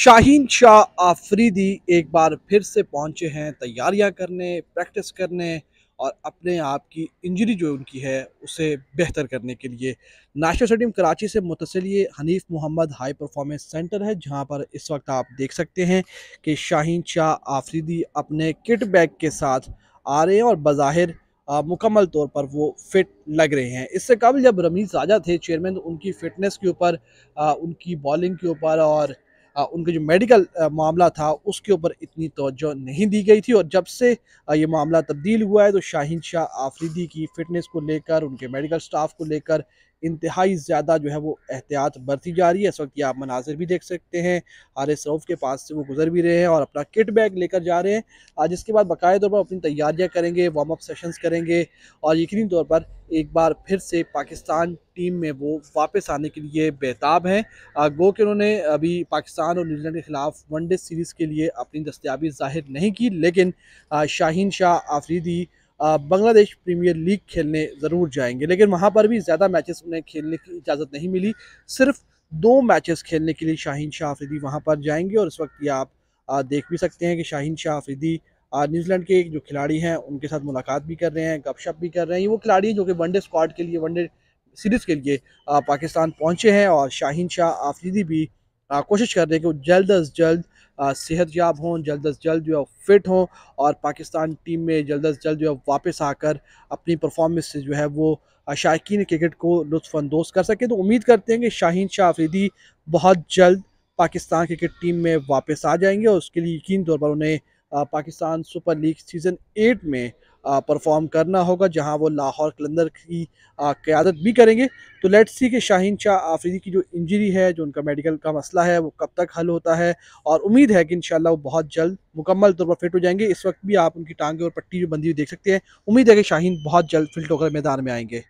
शाहीन शाह आफरीदी एक बार फिर से पहुंचे हैं तैयारियां करने प्रैक्टिस करने और अपने आप की इंजरी जो उनकी है उसे बेहतर करने के लिए नेशनल स्टेडियम कराची से मुतसिल ये Hanif Mohammad high performance centre है जहां पर इस वक्त आप देख सकते हैं कि शाहीन शाह आफरीदी अपने किट बैग के साथ आ रहे हैं और बाहिर मुकम्मल तौर पर वो फिट लग रहे हैं इससे कबल जब रमीज़ राजा थे चेयरमैन उनकी फ़िटनेस के ऊपर उनकी बॉलिंग के ऊपर और उनके जो मेडिकल मामला था उसके ऊपर इतनी तोज्जो नहीं दी गई थी और जब से ये मामला तब्दील हुआ है तो शाहिन शाह आफरीदी की फ़िटनेस को लेकर उनके मेडिकल स्टाफ को लेकर इंतहाई ज़्यादा जो है वो एहतियात बरती जा रही है इस वक्त ये आप मनाजिर भी देख सकते हैं एस रऊफ़ के पास से वो गुजर भी रहे हैं और अपना किट बैग लेकर जा रहे हैं आज इसके बाद बाकायदा तौर पर अपनी तैयारियाँ करेंगे वार्म अप सेशंस करेंगे और यकीनी तौर पर एक बार फिर से पाकिस्तान टीम में वो वापस आने के लिए बेताब हैं गो कि उन्होंने अभी पाकिस्तान और न्यूजीलैंड के ख़िलाफ़ वनडे सीरीज़ के लिए अपनी दस्तियाबी जाहिर नहीं की लेकिन शाहीन शाह आफरीदी बांग्लादेश प्रीमियर लीग खेलने ज़रूर जाएंगे लेकिन वहाँ पर भी ज़्यादा मैचेस उन्हें खेलने की इजाज़त नहीं मिली सिर्फ दो मैचेस खेलने के लिए शाहीन शाह आफरीदी वहाँ पर जाएंगे और इस वक्त ये आप देख भी सकते हैं कि शाहीन शाह आफरीदी न्यूजीलैंड के जो खिलाड़ी हैं उनके साथ मुलाकात भी कर रहे हैं गपशप भी कर रहे हैं ये वो खिलाड़ी हैं जो कि वनडे स्क्वाड के लिए वनडे सीरीज़ के लिए पाकिस्तान पहुँचे हैं और शाहीन शाह आफरीदी भी कोशिश कर रहे हैं कि वो जल्द अज जल्द सेहत याब हों जल्द अज जल्द जो है फिट हों और पाकिस्तान टीम में जल्द अज जल्द जो है वापस आकर अपनी परफॉर्मेंस से जो है वो शायक क्रिकेट को लुफानंदोज़ कर सकें तो उम्मीद करते हैं कि शाहीन शाह आफरीदी बहुत जल्द पाकिस्तान क्रिकेट टीम में वापस आ जाएंगे और उसके लिए यकीन तौर पर उन्हें Pakistan Super League season eight में परफॉर्म करना होगा जहां वो लाहौर कलंदर की क़्यादत भी करेंगे तो लेट्स सी कि शाहीन शाह आफरीदी की जो इंजरी है जो उनका मेडिकल का मसला है वो कब तक हल होता है और उम्मीद है कि इन वो बहुत जल्द मुकम्मल तौर पर फिट हो जाएंगे इस वक्त भी आप उनकी टांगे और पट्टी जो बंदी हुई देख सकते हैं उम्मीद है कि शाहीन बहुत जल्द फिल्ट होकर मैदान में आएंगे